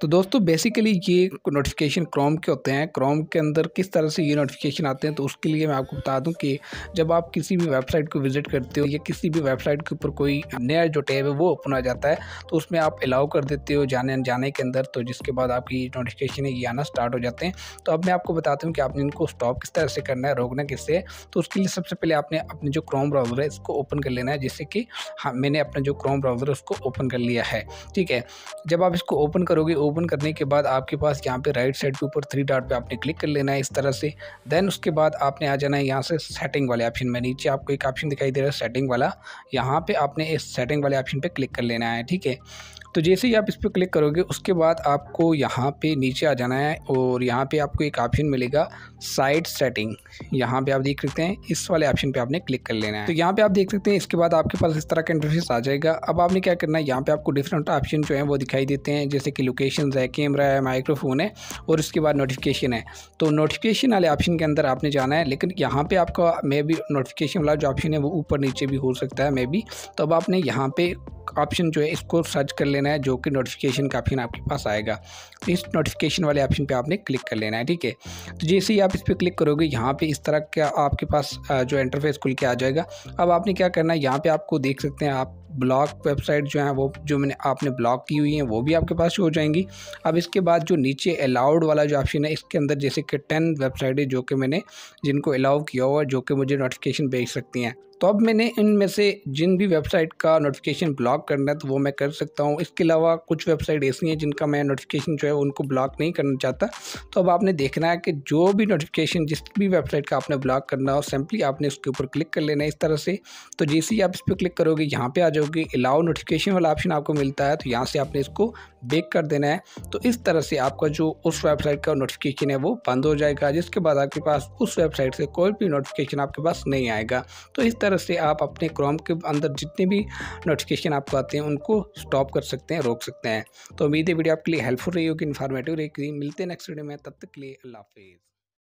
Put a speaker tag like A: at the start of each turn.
A: तो दोस्तों बेसिकली ये नोटिफिकेशन क्रोम के होते हैं क्रोम के अंदर किस तरह से ये नोटिफिकेशन आते हैं तो उसके लिए मैं आपको बता दूं कि जब आप किसी भी वेबसाइट को विजिट करते हो या किसी भी वेबसाइट के ऊपर कोई नया जो टैब है वो ओपन आ जाता है तो उसमें आप अलाउ कर देते हो जाने जाने के अंदर तो जिसके बाद आपकी नोटिफिकेशन ये आना स्टार्ट हो जाते हैं तो अब मैं आपको बताता हूँ कि आपने इनको स्टॉप किस तरह से करना है रोकना किससे तो उसके लिए सबसे पहले आपने अपने जो क्रोम ब्राउज़र है इसको ओपन कर लेना है जिससे कि हाँ मैंने अपना जो क्रोम ब्राउज़र है उसको ओपन कर लिया है ठीक है जब आप इसको ओपन करोगे ओपन करने के बाद आपके पास यहाँ पे राइट साइड के ऊपर थ्री डॉट पे आपने क्लिक कर लेना है इस तरह से देन उसके बाद आपने आ जाना है यहाँ से सेटिंग वाले ऑप्शन में नीचे आपको एक ऑप्शन दिखाई दे रहा है सेटिंग वाला यहाँ पर आपने इस सेटिंग वाले ऑप्शन पर क्लिक कर लेना है ठीक है तो जैसे ही आप इस पर क्लिक करोगे उसके बाद आपको यहाँ पे नीचे आ जाना है और यहाँ पे आपको एक ऑप्शन मिलेगा साइट सेटिंग यहाँ पे आप देख सकते हैं इस वाले ऑप्शन पे आपने क्लिक कर लेना है तो यहाँ पे आप देख सकते हैं इसके बाद आपके पास इस तरह का इंटरफेस आ जाएगा अब आपने क्या करना है यहाँ पे आपको डिफरेंट ऑप्शन जो है वो दिखाई देते हैं जैसे कि लोकेशन है कैमरा है माइक्रोफोन है और उसके बाद नोटिफिकेशन है तो नोटिफिकेशन वाले ऑप्शन के अंदर आपने जाना है लेकिन यहाँ पर आपका मे बी नोटिफिकेशन वाला जो ऑप्शन है वो ऊपर नीचे भी हो सकता है मे बी तो अब आपने यहाँ पर ऑप्शन जो है इसको सर्च कर लेना है जो कि नोटिफिकेशन का ऑप्शन आपके पास आएगा तो इस नोटिफिकेशन वाले ऑप्शन पे आपने क्लिक कर लेना है ठीक है तो जैसे ही आप इस पर क्लिक करोगे यहाँ पे इस तरह का आपके पास जो इंटरफेस खुल के आ जाएगा अब आपने क्या करना है यहाँ पे आपको देख सकते हैं आप ब्लॉक वेबसाइट जो हैं वो जो मैंने आपने ब्लॉक की हुई हैं वो भी आपके पास हो जाएंगी अब इसके बाद जो नीचे अलाउड वाला जो ऑप्शन है इसके अंदर जैसे कि टेन वेबसाइट है जो कि मैंने जिनको अलाउ किया हुआ जो कि मुझे नोटिफिकेशन भेज सकती हैं तो अब मैंने इनमें से जिन भी वेबसाइट का नोटिफिकेशन ब्लॉक करना है तो वो मैं कर सकता हूँ इसके अलावा कुछ वेबसाइट ऐसी हैं जिनका मैं नोटिफिकेशन जो है उनको ब्लॉक नहीं करना चाहता तो अब आपने देखना है कि जो भी नोटिफिकेशन जिस भी वेबसाइट का आपने ब्लॉक करना हो सिंपली आपने उसके ऊपर क्लिक कर लेना है इस तरह से तो जैसे ही आप इस पर क्लिक करोगे यहाँ पर आ जाओगे कि अलाउ नोटिफिकेशन वाला ऑप्शन आपको मिलता है तो यहाँ से आपने इसको बेक कर देना है तो इस तरह से आपका जो उस वेबसाइट का नोटिफिकेशन है वो बंद हो जाएगा जिसके बाद आपके पास उस वेबसाइट से कोई भी नोटिफिकेशन आपके पास नहीं आएगा तो इस तरह से आप अपने क्रोम के अंदर जितने भी नोटिफिकेशन आपको आते हैं उनको स्टॉप कर सकते हैं रोक सकते हैं तो उम्मीद है वीडियो आपके लिए हेल्पफुल रही होगी इन्फॉर्मेटिव रहेगी मिलते हैं नेक्स्ट वीडियो में तब तक के लिए अल्लाह हाफिज़